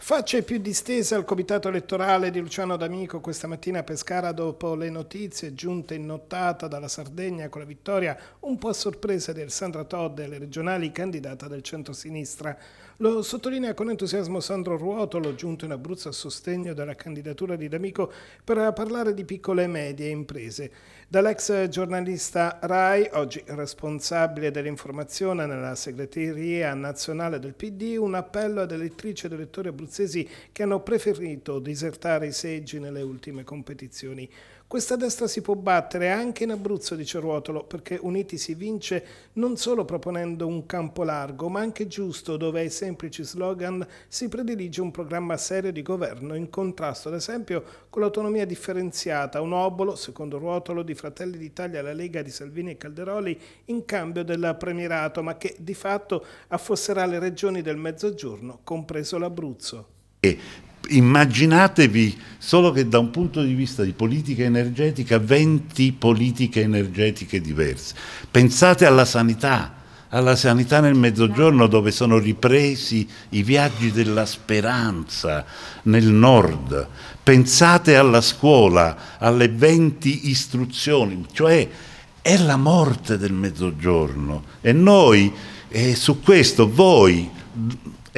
Facce più distese al comitato elettorale di Luciano D'Amico questa mattina a Pescara dopo le notizie giunte in nottata dalla Sardegna con la vittoria un po' a sorpresa del Sandra Todd, le regionali candidata del centro-sinistra. Lo sottolinea con entusiasmo Sandro Ruotolo, giunto in Abruzzo a sostegno della candidatura di D'Amico per parlare di piccole e medie imprese. Dall'ex giornalista Rai, oggi responsabile dell'informazione nella segreteria nazionale del PD, un appello ad elettrici ed elettori abruzzesi che hanno preferito disertare i seggi nelle ultime competizioni questa destra si può battere anche in Abruzzo, dice Ruotolo, perché uniti si vince non solo proponendo un campo largo, ma anche giusto, dove ai semplici slogan si predilige un programma serio di governo in contrasto, ad esempio, con l'autonomia differenziata, un obolo, secondo Ruotolo, di Fratelli d'Italia alla Lega di Salvini e Calderoli in cambio del premierato, ma che di fatto affosserà le regioni del Mezzogiorno, compreso l'Abruzzo immaginatevi solo che da un punto di vista di politica energetica 20 politiche energetiche diverse. Pensate alla sanità, alla sanità nel mezzogiorno dove sono ripresi i viaggi della speranza nel nord. Pensate alla scuola, alle 20 istruzioni, cioè è la morte del mezzogiorno e noi e eh, su questo voi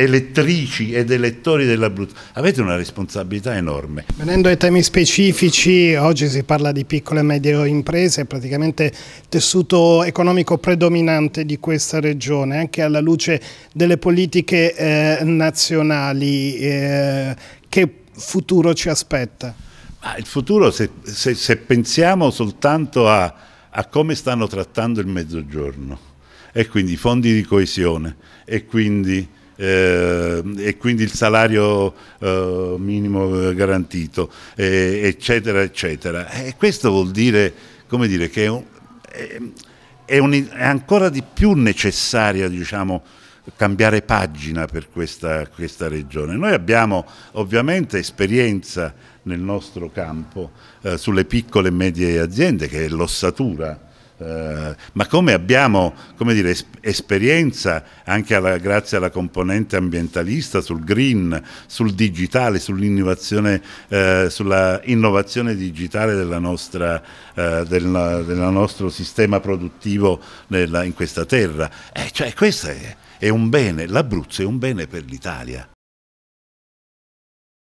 elettrici ed elettori dell'Abruzzo. Avete una responsabilità enorme. Venendo ai temi specifici, oggi si parla di piccole e medie imprese, praticamente tessuto economico predominante di questa regione, anche alla luce delle politiche eh, nazionali. Eh, che futuro ci aspetta? Ah, il futuro, se, se, se pensiamo soltanto a, a come stanno trattando il mezzogiorno, e quindi i fondi di coesione, e quindi eh, e quindi il salario eh, minimo eh, garantito, eh, eccetera, eccetera. E questo vuol dire, come dire, che è, un, è, un, è ancora di più necessaria, diciamo, cambiare pagina per questa, questa, regione. Noi abbiamo ovviamente esperienza nel nostro campo eh, sulle piccole e medie aziende che è l'ossatura eh, ma come abbiamo come dire, es esperienza anche alla, grazie alla componente ambientalista sul green, sul digitale, sull'innovazione, uh, sulla innovazione digitale della nostra, uh, del, del, nostro sistema produttivo nella, in questa terra. Eh, cioè questo è, è un bene, l'Abruzzo è un bene per l'Italia.